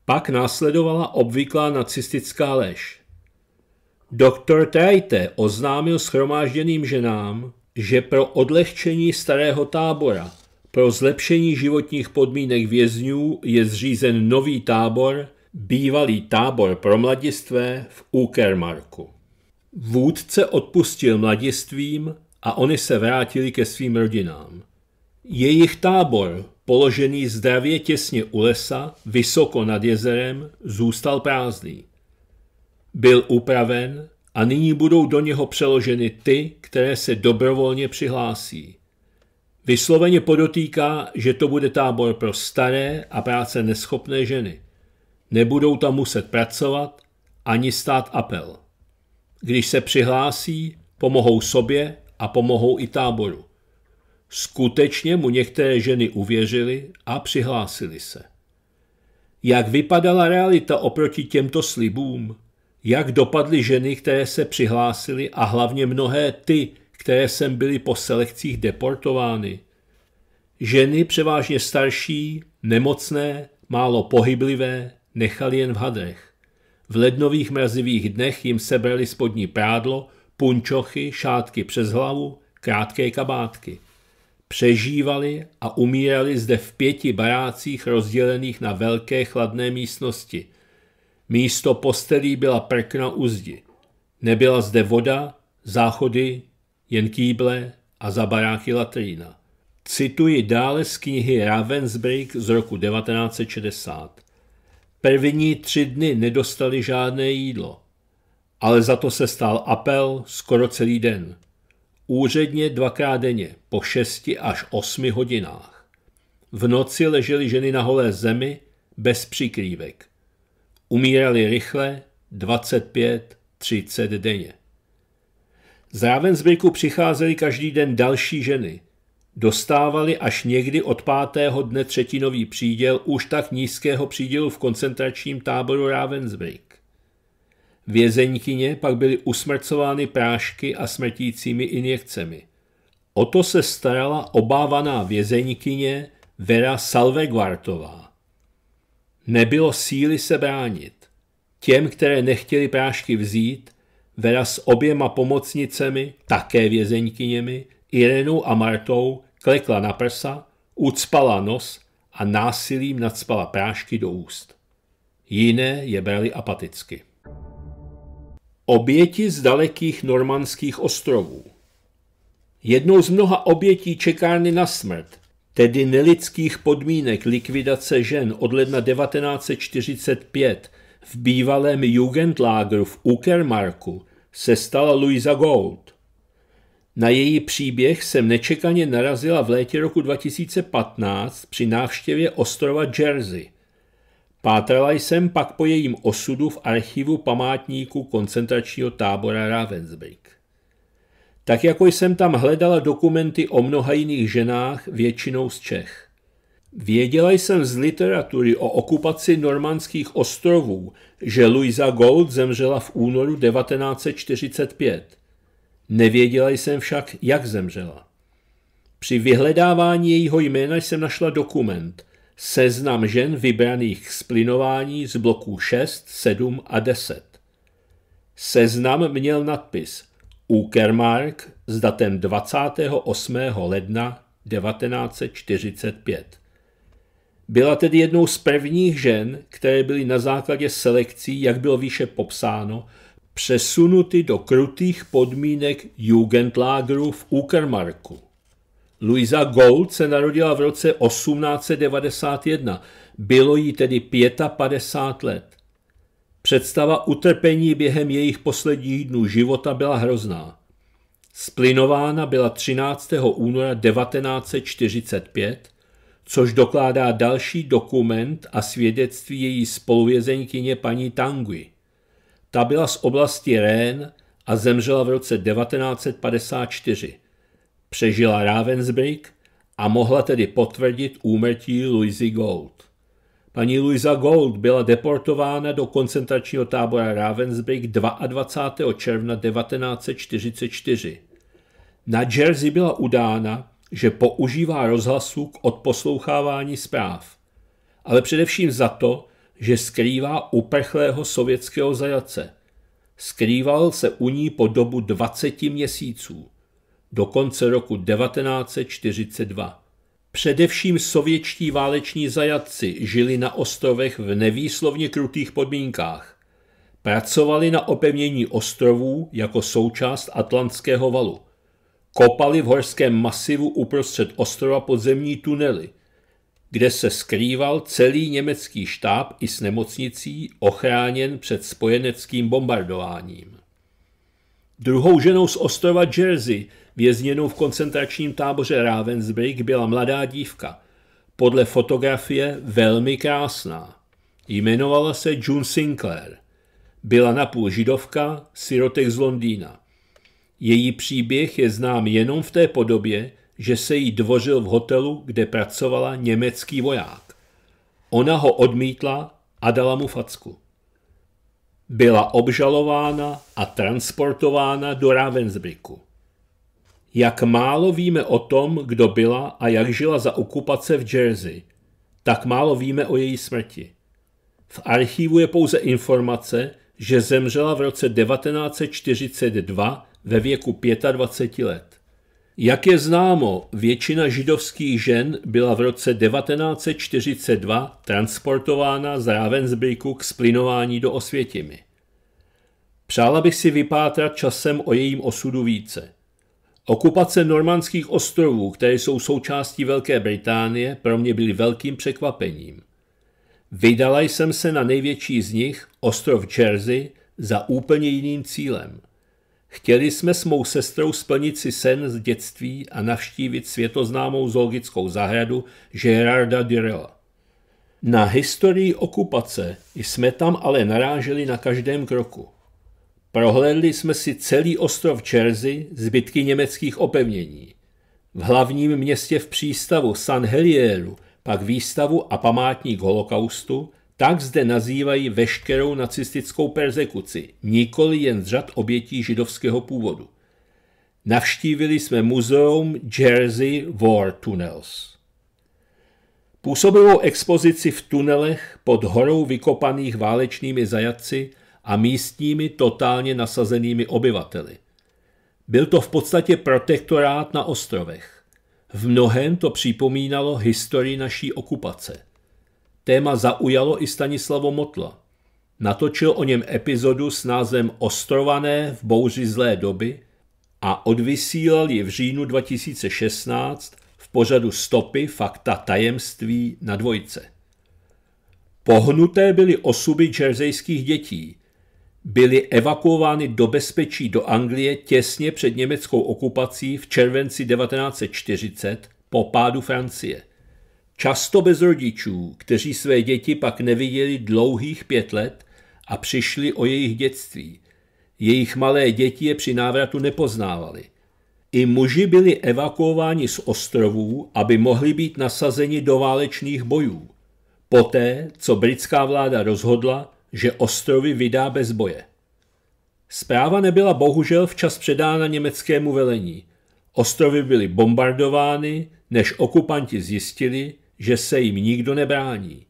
Pak následovala obvyklá nacistická lež. Doktor Trajte oznámil schromážděným ženám, že pro odlehčení starého tábora, pro zlepšení životních podmínek vězňů je zřízen nový tábor, bývalý tábor pro mladistvé v Ukermarku. Vůdce odpustil mladistvím a oni se vrátili ke svým rodinám. Jejich tábor, položený zdravě těsně u lesa, vysoko nad jezerem, zůstal prázdný. Byl upraven a nyní budou do něho přeloženy ty, které se dobrovolně přihlásí. Vysloveně podotýká, že to bude tábor pro staré a práce neschopné ženy. Nebudou tam muset pracovat ani stát apel. Když se přihlásí, pomohou sobě a pomohou i táboru. Skutečně mu některé ženy uvěřily a přihlásily se. Jak vypadala realita oproti těmto slibům? Jak dopadly ženy, které se přihlásily a hlavně mnohé ty, které sem byly po selekcích deportovány? Ženy převážně starší, nemocné, málo pohyblivé, nechali jen v hadrech. V lednových mrazivých dnech jim sebrali spodní prádlo punčochy, šátky přes hlavu, krátké kabátky. Přežívali a umírali zde v pěti barácích rozdělených na velké chladné místnosti. Místo postelí byla prkna uzdi. Nebyla zde voda, záchody, jen kýble a za baráky latrína. Cituji dále z knihy Ravensbrück z roku 1960. První tři dny nedostali žádné jídlo ale za to se stál apel skoro celý den. Úředně dvakrát denně, po šesti až osmi hodinách. V noci ležely ženy na holé zemi, bez přikrývek. Umírali rychle, 25-30 denně. Z Ravensbrücku přicházely každý den další ženy. Dostávali až někdy od pátého dne třetinový příděl už tak nízkého přídělu v koncentračním táboru Ravensbrück. Vězeňkyně pak byly usmrcovány prášky a smrtícími injekcemi. O to se starala obávaná vězeňkyně Vera Salvegvartová. Nebylo síly se bránit. Těm, které nechtěli prášky vzít, Vera s oběma pomocnicemi, také vězeňkyněmi, Irenou a Martou, klekla na prsa, ucpala nos a násilím nadspala prášky do úst. Jiné je brali apaticky. Oběti z dalekých normandských ostrovů. Jednou z mnoha obětí čekárny na smrt, tedy nelidských podmínek likvidace žen od ledna 1945 v bývalém Jugendlager v Uckermarku, se stala Louisa Gold. Na její příběh jsem nečekaně narazila v létě roku 2015 při návštěvě ostrova Jersey – Pátrala jsem pak po jejím osudu v archivu památníku koncentračního tábora Ravensbrück. Tak jako jsem tam hledala dokumenty o mnoha jiných ženách, většinou z Čech. Věděla jsem z literatury o okupaci normandských ostrovů, že Louisa Gold zemřela v únoru 1945. Nevěděla jsem však, jak zemřela. Při vyhledávání jejího jména jsem našla dokument – seznam žen vybraných k splinování z bloků 6, 7 a 10. Seznam měl nadpis Ukermark s datem 28. ledna 1945. Byla tedy jednou z prvních žen, které byly na základě selekcí, jak bylo výše popsáno, přesunuty do krutých podmínek Jugendlágru v Ukermarku. Louisa Gould se narodila v roce 1891, bylo jí tedy 55 let. Představa utrpení během jejich posledních dnů života byla hrozná. Splinována byla 13. února 1945, což dokládá další dokument a svědectví její spoluvězenkyně paní Tangui. Ta byla z oblasti Rén a zemřela v roce 1954. Přežila Ravensbrück a mohla tedy potvrdit úmrtí Louisy Gold. Paní Louisa Gold byla deportována do koncentračního tábora Ravensbrück 22. června 1944. Na Jersey byla udána, že používá rozhlasu k odposlouchávání zpráv, ale především za to, že skrývá uprchlého sovětského zajace. Skrýval se u ní po dobu 20 měsíců do konce roku 1942. Především sovětští váleční zajatci žili na ostrovech v nevýslovně krutých podmínkách. Pracovali na opevnění ostrovů jako součást Atlantského valu. Kopali v horském masivu uprostřed ostrova podzemní tunely, kde se skrýval celý německý štáb i s nemocnicí ochráněn před spojeneckým bombardováním. Druhou ženou z ostrova Jersey Vězněnou v koncentračním táboře Ravensbrück byla mladá dívka, podle fotografie velmi krásná. Jmenovala se June Sinclair. Byla napůl židovka, sirotek z Londýna. Její příběh je znám jenom v té podobě, že se jí dvořil v hotelu, kde pracovala německý voják. Ona ho odmítla a dala mu facku. Byla obžalována a transportována do Ravensbrücku. Jak málo víme o tom, kdo byla a jak žila za okupace v Jersey, tak málo víme o její smrti. V archivu je pouze informace, že zemřela v roce 1942 ve věku 25 let. Jak je známo, většina židovských žen byla v roce 1942 transportována z Ravensbrücku k splinování do Osvětimi. Přála bych si vypátrat časem o jejím osudu více. Okupace normandských ostrovů, které jsou součástí Velké Británie, pro mě byly velkým překvapením. Vydala jsem se na největší z nich, ostrov Jersey, za úplně jiným cílem. Chtěli jsme s mou sestrou splnit si sen z dětství a navštívit světoznámou zoologickou zahradu Gerarda Durella. Na historii okupace jsme tam ale naráželi na každém kroku. Prohlédli jsme si celý ostrov Čerzy, zbytky německých opevnění. V hlavním městě v přístavu San Helieru pak výstavu a památník holokaustu, tak zde nazývají veškerou nacistickou persekuci, nikoli jen z řad obětí židovského původu. Navštívili jsme muzeum Jersey War Tunnels. Působivou expozici v tunelech pod horou vykopaných válečnými zajatci – a místními totálně nasazenými obyvateli. Byl to v podstatě protektorát na ostrovech. V mnohem to připomínalo historii naší okupace. Téma zaujalo i Stanislavo Motla. Natočil o něm epizodu s názvem Ostrované v bouři zlé doby a odvysílal ji v říjnu 2016 v pořadu Stopy fakta tajemství na dvojce. Pohnuté byly osoby džerzejských dětí, byly evakuovány do bezpečí do Anglie těsně před německou okupací v červenci 1940 po pádu Francie. Často bez rodičů, kteří své děti pak neviděli dlouhých pět let a přišli o jejich dětství. Jejich malé děti je při návratu nepoznávali. I muži byli evakuováni z ostrovů, aby mohli být nasazeni do válečných bojů. Poté, co britská vláda rozhodla, že ostrovy vydá bez boje. Zpráva nebyla bohužel včas předána německému velení. Ostrovy byly bombardovány, než okupanti zjistili, že se jim nikdo nebrání.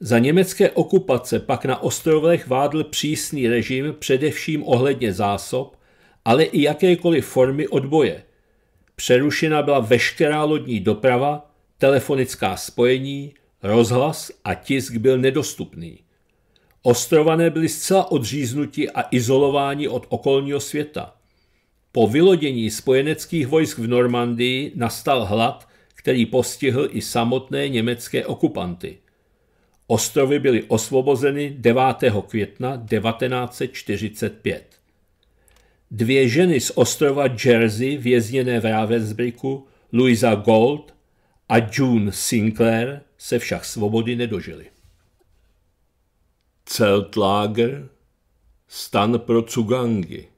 Za německé okupace pak na ostrovech vádl přísný režim především ohledně zásob, ale i jakékoliv formy odboje. Přerušena byla veškerá lodní doprava, telefonická spojení, rozhlas a tisk byl nedostupný. Ostrované byli zcela odříznuti a izolováni od okolního světa. Po vylodění spojeneckých vojsk v Normandii nastal hlad, který postihl i samotné německé okupanty. Ostrovy byly osvobozeny 9. května 1945. Dvě ženy z ostrova Jersey vězněné v Ravensbrücku, Louisa Gold a June Sinclair, se však svobody nedožily. Celtlager stan pro Cugangi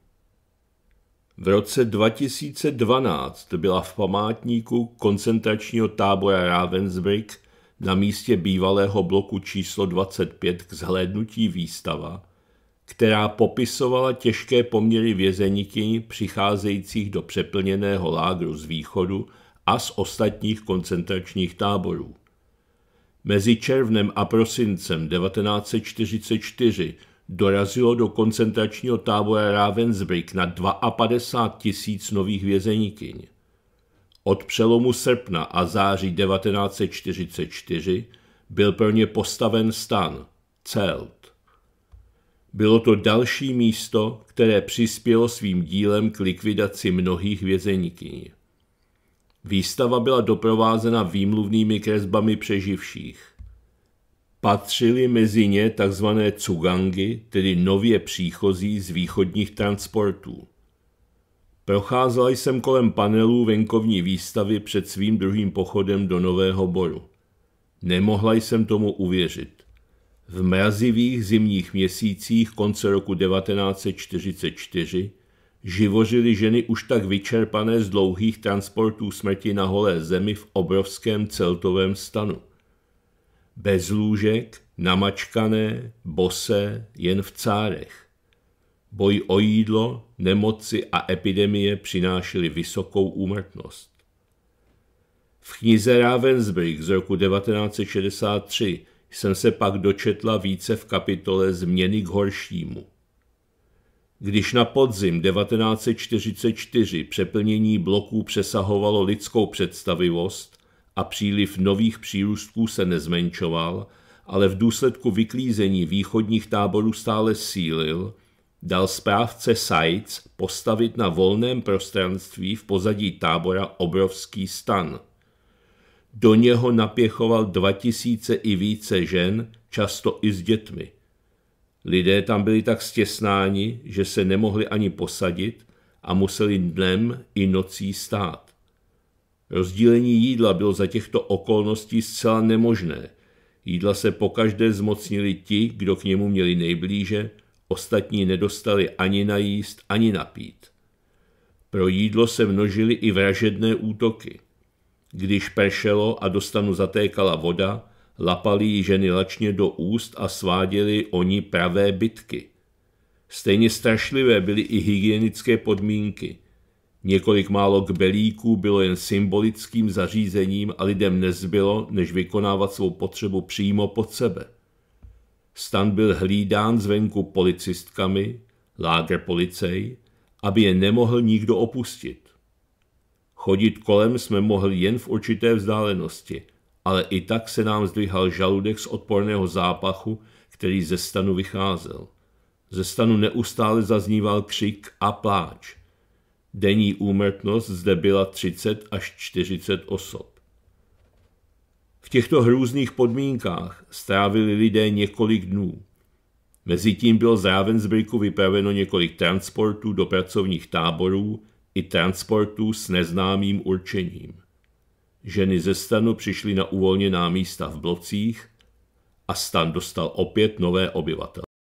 V roce 2012 byla v památníku koncentračního tábora Ravensbrück na místě bývalého bloku číslo 25 k zhlédnutí výstava, která popisovala těžké poměry vězeníky přicházejících do přeplněného lágru z východu a z ostatních koncentračních táborů. Mezi červnem a prosincem 1944 dorazilo do koncentračního tábora Ravensbrück na 52 tisíc nových vězeníkyň. Od přelomu srpna a září 1944 byl pro ně postaven stan, celt. Bylo to další místo, které přispělo svým dílem k likvidaci mnohých vězeníkyní. Výstava byla doprovázena výmluvnými kresbami přeživších. Patřili mezi ně tzv. cugangy, tedy nově příchozí z východních transportů. Procházel jsem kolem panelů venkovní výstavy před svým druhým pochodem do Nového Boru. Nemohla jsem tomu uvěřit. V mrazivých zimních měsících konce roku 1944 živořily ženy už tak vyčerpané z dlouhých transportů smrti na holé zemi v obrovském celtovém stanu. Bez lůžek, namačkané, bosé, jen v cárech. Boj o jídlo, nemoci a epidemie přinášely vysokou úmrtnost. V knize Ravensbrück z roku 1963 jsem se pak dočetla více v kapitole Změny k horšímu. Když na podzim 1944 přeplnění bloků přesahovalo lidskou představivost a příliv nových přírůstků se nezmenšoval, ale v důsledku vyklízení východních táborů stále sílil, dal správce Sajc postavit na volném prostranství v pozadí tábora obrovský stan. Do něho napěchoval 2000 i více žen, často i s dětmi. Lidé tam byli tak stěsnáni, že se nemohli ani posadit a museli dnem i nocí stát. Rozdílení jídla bylo za těchto okolností zcela nemožné. Jídla se pokaždé zmocnili ti, kdo k němu měli nejblíže, ostatní nedostali ani najíst, ani napít. Pro jídlo se množily i vražedné útoky. Když pršelo a do stanu zatékala voda, lapali ji ženy lačně do úst a sváděli oni pravé bytky. Stejně strašlivé byly i hygienické podmínky. Několik málo kbelíků bylo jen symbolickým zařízením a lidem nezbylo, než vykonávat svou potřebu přímo pod sebe. Stan byl hlídán zvenku policistkami, lágr policej, aby je nemohl nikdo opustit. Chodit kolem jsme mohli jen v určité vzdálenosti – ale i tak se nám zdvíhal žaludek z odporného zápachu, který ze stanu vycházel. Ze stanu neustále zazníval křik a pláč. Denní úmrtnost zde byla 30 až 40 osob. V těchto hrůzných podmínkách strávili lidé několik dnů. Mezitím bylo z Ravensbrücku vypraveno několik transportů do pracovních táborů i transportů s neznámým určením. Ženy ze stanu přišly na uvolněná místa v blocích a stan dostal opět nové obyvatele.